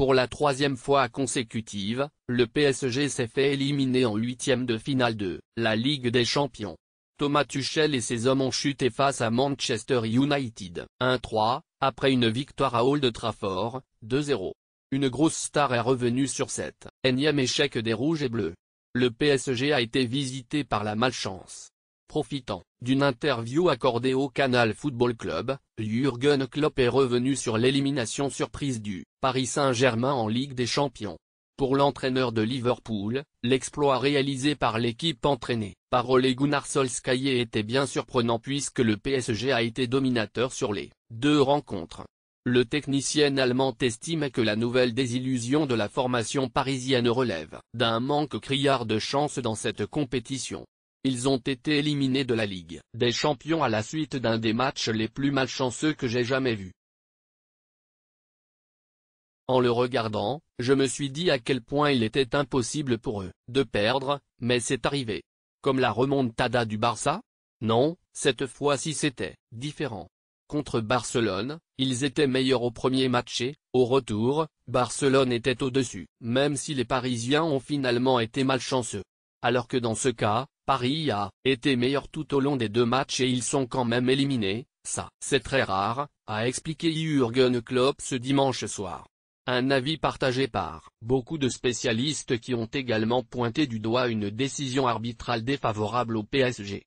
Pour la troisième fois consécutive, le PSG s'est fait éliminer en huitième de finale de la Ligue des Champions. Thomas Tuchel et ses hommes ont chuté face à Manchester United. 1-3, après une victoire à Old Trafford, 2-0. Une grosse star est revenue sur cette énième échec des Rouges et Bleus. Le PSG a été visité par la malchance. Profitant d'une interview accordée au Canal Football Club, Jürgen Klopp est revenu sur l'élimination surprise du Paris Saint-Germain en Ligue des Champions. Pour l'entraîneur de Liverpool, l'exploit réalisé par l'équipe entraînée par Ole Gunnar Solskjaer était bien surprenant puisque le PSG a été dominateur sur les deux rencontres. Le technicien allemand estime que la nouvelle désillusion de la formation parisienne relève d'un manque criard de chance dans cette compétition. Ils ont été éliminés de la Ligue des champions à la suite d'un des matchs les plus malchanceux que j'ai jamais vu. En le regardant, je me suis dit à quel point il était impossible pour eux de perdre, mais c'est arrivé. Comme la remontada du Barça Non, cette fois-ci c'était différent. Contre Barcelone, ils étaient meilleurs au premier match et, au retour, Barcelone était au-dessus, même si les Parisiens ont finalement été malchanceux. Alors que dans ce cas, Paris a été meilleur tout au long des deux matchs et ils sont quand même éliminés, ça c'est très rare, a expliqué Jürgen Klopp ce dimanche soir. Un avis partagé par beaucoup de spécialistes qui ont également pointé du doigt une décision arbitrale défavorable au PSG.